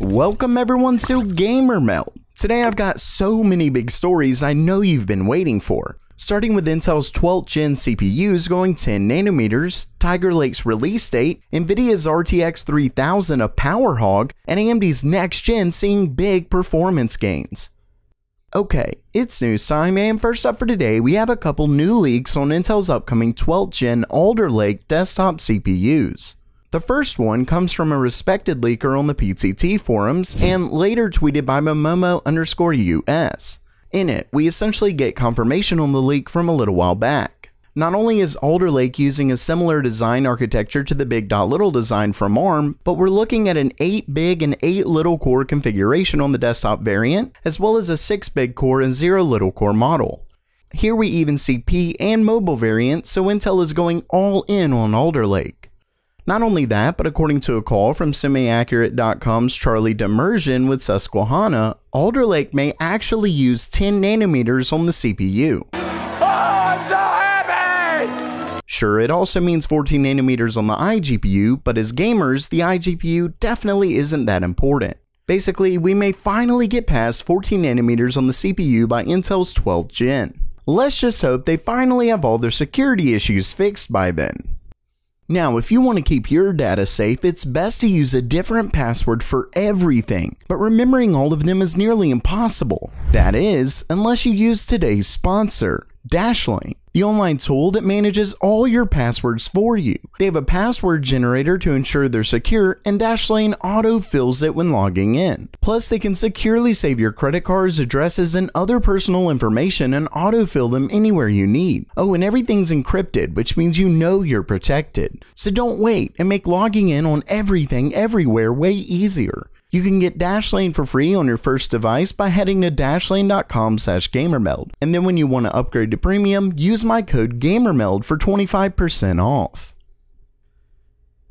Welcome everyone to Gamer Melt. Today I've got so many big stories I know you've been waiting for. Starting with Intel's 12th gen CPUs going 10 nanometers, Tiger Lake's release date, Nvidia's RTX 3000 a power hog, and AMD's next gen seeing big performance gains. Okay, it's news time, and first up for today, we have a couple new leaks on Intel's upcoming 12th gen Alder Lake desktop CPUs. The first one comes from a respected leaker on the PTT forums and later tweeted by Momomo underscore US. In it, we essentially get confirmation on the leak from a little while back. Not only is Alder Lake using a similar design architecture to the Big Dot Little design from ARM, but we're looking at an 8 big and 8 little core configuration on the desktop variant, as well as a 6 big core and 0 little core model. Here we even see P and mobile variants, so Intel is going all in on Alder Lake. Not only that, but according to a call from semiaccurate.com's Charlie Demersion with Susquehanna, Alder Lake may actually use 10 nanometers on the CPU. Oh, so sure, it also means 14 nanometers on the iGPU, but as gamers, the iGPU definitely isn't that important. Basically, we may finally get past 14 nanometers on the CPU by Intel's 12th gen. Let's just hope they finally have all their security issues fixed by then. Now, if you want to keep your data safe, it's best to use a different password for everything, but remembering all of them is nearly impossible. That is, unless you use today's sponsor, Dashlane the online tool that manages all your passwords for you. They have a password generator to ensure they're secure, and Dashlane auto-fills it when logging in. Plus, they can securely save your credit cards, addresses, and other personal information and auto-fill them anywhere you need. Oh, and everything's encrypted, which means you know you're protected. So don't wait and make logging in on everything everywhere way easier. You can get Dashlane for free on your first device by heading to dashlane.com slash gamermeld. And then when you want to upgrade to premium, use my code GAMERMELD for 25% off.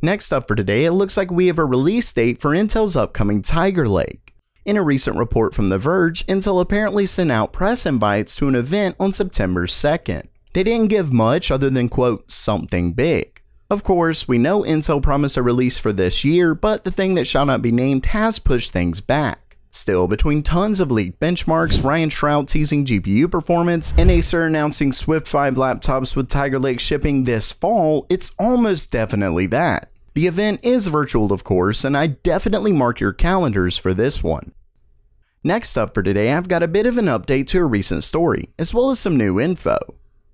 Next up for today, it looks like we have a release date for Intel's upcoming Tiger Lake. In a recent report from The Verge, Intel apparently sent out press invites to an event on September 2nd. They didn't give much other than quote, something big. Of course, we know Intel promised a release for this year, but the thing that shall not be named has pushed things back. Still, between tons of leaked benchmarks, Ryan Shroud teasing GPU performance, and Acer announcing Swift 5 laptops with Tiger Lake shipping this fall, it's almost definitely that. The event is virtual, of course, and I definitely mark your calendars for this one. Next up for today, I've got a bit of an update to a recent story, as well as some new info.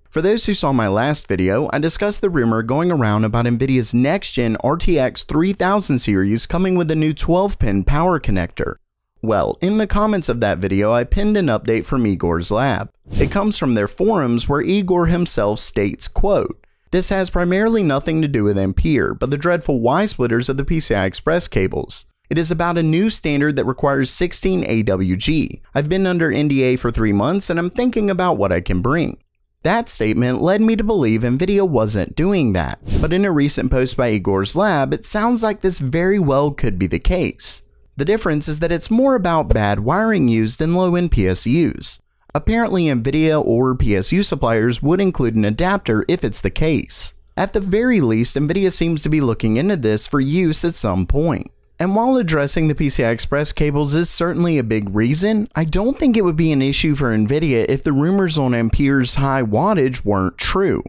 For those who saw my last video, I discussed the rumor going around about NVIDIA's next-gen RTX 3000 series coming with a new 12-pin power connector. Well, in the comments of that video, I pinned an update from Igor's lab. It comes from their forums where Igor himself states, quote, this has primarily nothing to do with Ampere, but the dreadful Y-splitters of the PCI Express cables. It is about a new standard that requires 16 AWG. I've been under NDA for three months and I'm thinking about what I can bring. That statement led me to believe Nvidia wasn't doing that, but in a recent post by Igor's lab, it sounds like this very well could be the case. The difference is that it's more about bad wiring used in low-end PSUs. Apparently Nvidia or PSU suppliers would include an adapter if it's the case. At the very least, Nvidia seems to be looking into this for use at some point. And while addressing the PCI Express cables is certainly a big reason, I don't think it would be an issue for Nvidia if the rumors on Ampere's high wattage weren't true.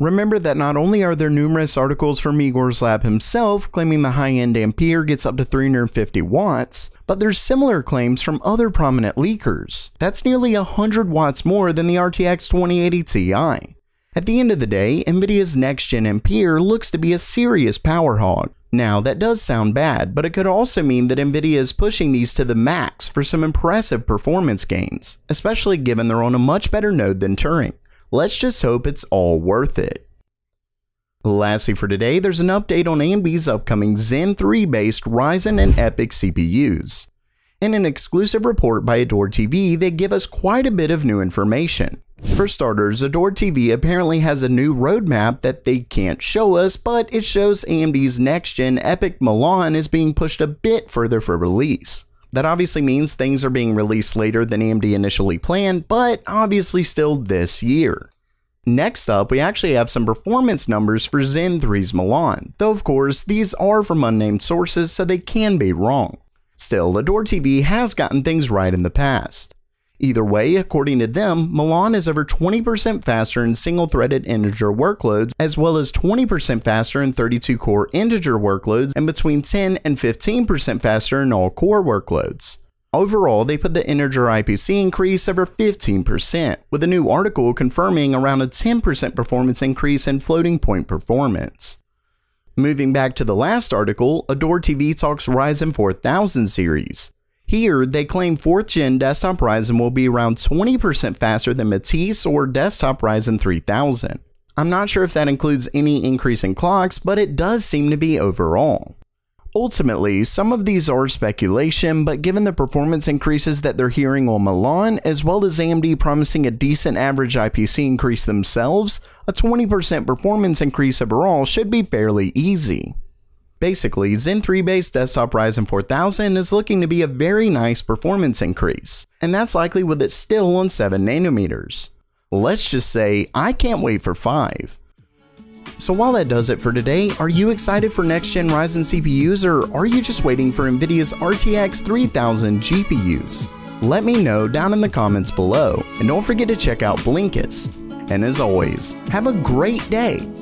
Remember that not only are there numerous articles from Igor's lab himself claiming the high-end Ampere gets up to 350 watts, but there's similar claims from other prominent leakers. That's nearly 100 watts more than the RTX 2080 Ti. At the end of the day, Nvidia's next-gen Ampere looks to be a serious power hog, now, that does sound bad, but it could also mean that Nvidia is pushing these to the max for some impressive performance gains, especially given they're on a much better node than Turing. Let's just hope it's all worth it. Lastly for today, there's an update on AMD's upcoming Zen 3 based Ryzen and EPIC CPUs. In an exclusive report by Adore TV, they give us quite a bit of new information. For starters, Adore TV apparently has a new roadmap that they can't show us, but it shows AMD's next-gen Epic Milan is being pushed a bit further for release. That obviously means things are being released later than AMD initially planned, but obviously still this year. Next up, we actually have some performance numbers for Zen 3's Milan, though of course, these are from unnamed sources so they can be wrong. Still, Adore TV has gotten things right in the past. Either way, according to them, Milan is over 20% faster in single-threaded integer workloads, as well as 20% faster in 32-core integer workloads, and between 10 and 15% faster in all-core workloads. Overall, they put the integer IPC increase over 15%, with a new article confirming around a 10% performance increase in floating point performance. Moving back to the last article, Adore TV talks Ryzen 4000 series. Here, they claim 4th gen desktop Ryzen will be around 20% faster than Matisse or desktop Ryzen 3000. I'm not sure if that includes any increase in clocks, but it does seem to be overall. Ultimately, some of these are speculation, but given the performance increases that they're hearing on Milan, as well as AMD promising a decent average IPC increase themselves, a 20% performance increase overall should be fairly easy. Basically, Zen 3-based desktop Ryzen 4000 is looking to be a very nice performance increase, and that's likely with it still on 7nm. Let's just say, I can't wait for 5. So while that does it for today, are you excited for next-gen Ryzen CPUs or are you just waiting for NVIDIA's RTX 3000 GPUs? Let me know down in the comments below, and don't forget to check out Blinkist. And as always, have a great day!